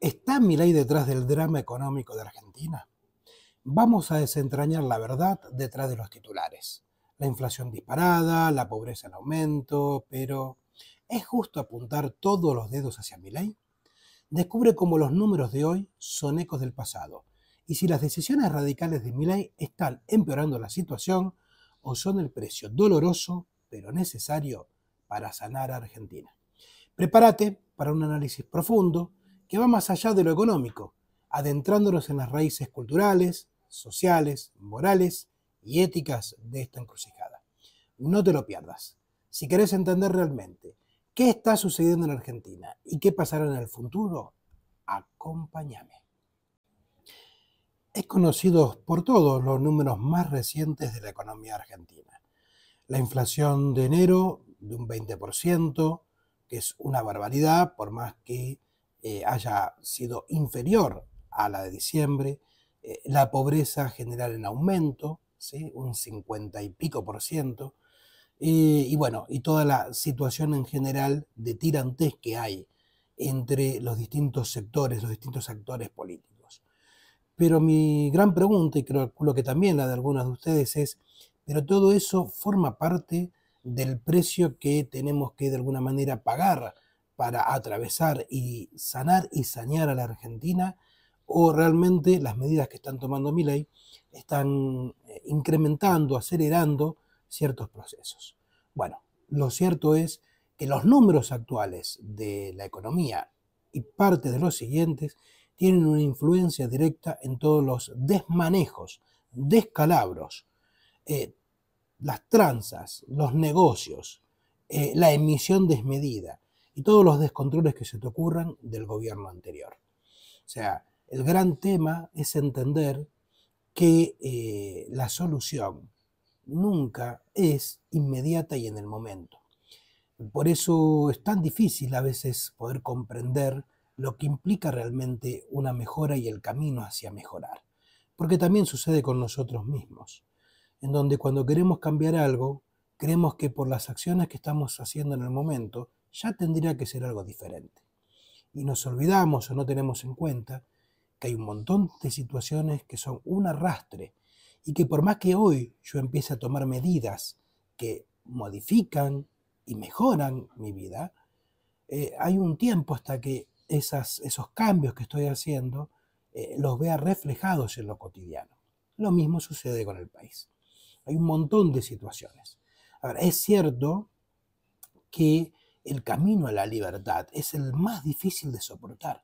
¿Está Milei detrás del drama económico de Argentina? Vamos a desentrañar la verdad detrás de los titulares. La inflación disparada, la pobreza en aumento, pero ¿es justo apuntar todos los dedos hacia Milei? Descubre cómo los números de hoy son ecos del pasado y si las decisiones radicales de Milei están empeorando la situación o son el precio doloroso pero necesario para sanar a Argentina. Prepárate para un análisis profundo que va más allá de lo económico, adentrándonos en las raíces culturales, sociales, morales y éticas de esta encrucijada. No te lo pierdas. Si querés entender realmente qué está sucediendo en Argentina y qué pasará en el futuro, acompáñame. Es conocido por todos los números más recientes de la economía argentina. La inflación de enero de un 20%, que es una barbaridad, por más que eh, haya sido inferior a la de diciembre, eh, la pobreza general en aumento, un 50 y pico por ciento, eh, y bueno, y toda la situación en general de tirantes que hay entre los distintos sectores, los distintos actores políticos. Pero mi gran pregunta, y creo que también la de algunas de ustedes, es, pero todo eso forma parte del precio que tenemos que de alguna manera pagar para atravesar y sanar y sañar a la Argentina o realmente las medidas que están tomando Milei están eh, incrementando, acelerando ciertos procesos. Bueno, lo cierto es que los números actuales de la economía y parte de los siguientes tienen una influencia directa en todos los desmanejos, descalabros, eh, las tranzas, los negocios, eh, la emisión desmedida, y todos los descontroles que se te ocurran del gobierno anterior. O sea, el gran tema es entender que eh, la solución nunca es inmediata y en el momento. Por eso es tan difícil a veces poder comprender lo que implica realmente una mejora y el camino hacia mejorar. Porque también sucede con nosotros mismos, en donde cuando queremos cambiar algo, creemos que por las acciones que estamos haciendo en el momento, ya tendría que ser algo diferente. Y nos olvidamos o no tenemos en cuenta que hay un montón de situaciones que son un arrastre y que por más que hoy yo empiece a tomar medidas que modifican y mejoran mi vida, eh, hay un tiempo hasta que esas, esos cambios que estoy haciendo eh, los vea reflejados en lo cotidiano. Lo mismo sucede con el país. Hay un montón de situaciones. Ahora, es cierto que el camino a la libertad es el más difícil de soportar.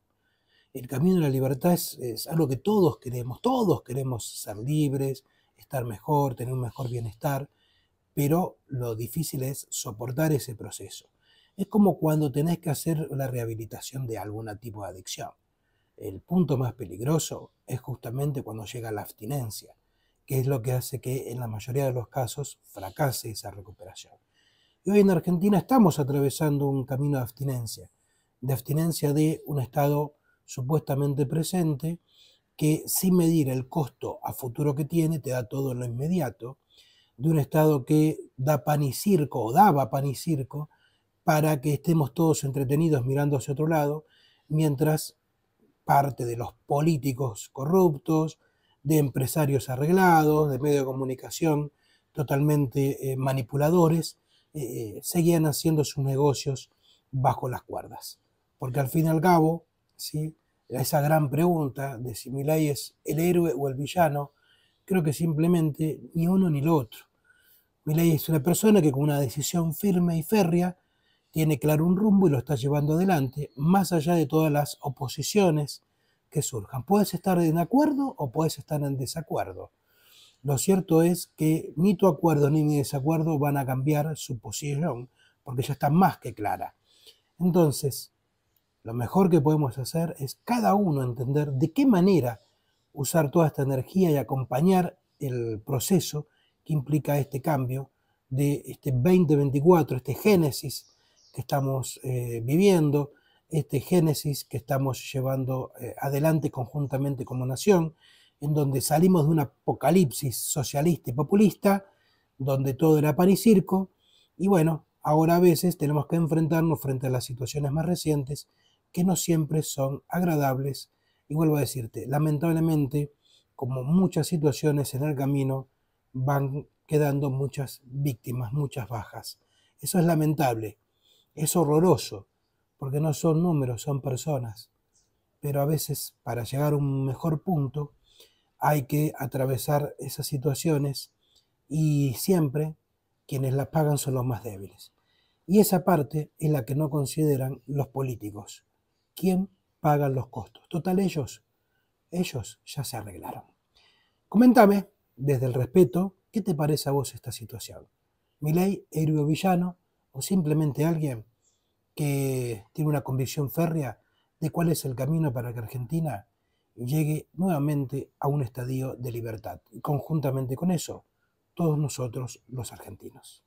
El camino a la libertad es, algo que todos queremos, todos queremos ser libres, estar mejor, tener un mejor bienestar, pero lo difícil es soportar ese proceso. Es como cuando tenés que hacer la rehabilitación de algún tipo de adicción. El punto más peligroso es justamente cuando llega la abstinencia, que es lo que hace que en la mayoría de los casos fracase esa recuperación. Y hoy en Argentina estamos atravesando un camino de abstinencia, de abstinencia de un Estado supuestamente presente que sin medir el costo a futuro que tiene, te da todo en lo inmediato, de un Estado que da pan y circo o daba pan y circo para que estemos todos entretenidos mirando hacia otro lado, mientras parte de los políticos corruptos, de empresarios arreglados, de medios de comunicación totalmente eh, manipuladores, eh, seguían haciendo sus negocios bajo las cuerdas. Porque al fin y al cabo, ¿sí? esa gran pregunta de si Milay es el héroe o el villano, creo que simplemente ni uno ni lo otro. Milay es una persona que con una decisión firme y férrea tiene claro un rumbo y lo está llevando adelante, más allá de todas las oposiciones que surjan. Puedes estar en acuerdo o puedes estar en desacuerdo. Lo cierto es que ni tu acuerdo ni mi desacuerdo van a cambiar su posición, porque ya está más que clara. Entonces, lo mejor que podemos hacer es cada uno entender de qué manera usar toda esta energía y acompañar el proceso que implica este cambio de este 2024, este génesis que estamos eh, viviendo, este génesis que estamos llevando eh, adelante conjuntamente como nación, en donde salimos de un apocalipsis socialista y populista, donde todo era pan y circo, y bueno, ahora a veces tenemos que enfrentarnos frente a las situaciones más recientes que no siempre son agradables, y vuelvo a decirte, lamentablemente, como muchas situaciones en el camino, van quedando muchas víctimas, muchas bajas. Eso es lamentable, es horroroso, porque no son números, son personas. Pero a veces, para llegar a un mejor punto, hay que atravesar esas situaciones y siempre quienes las pagan son los más débiles. Y esa parte es la que no consideran los políticos. ¿Quién paga los costos? Total, ellos, ellos ya se arreglaron. Coméntame, desde el respeto, ¿qué te parece a vos esta situación? ¿Miley, héroe o villano? ¿O simplemente alguien que tiene una convicción férrea de cuál es el camino para que Argentina llegue nuevamente a un estadio de libertad, y conjuntamente con eso, todos nosotros los argentinos.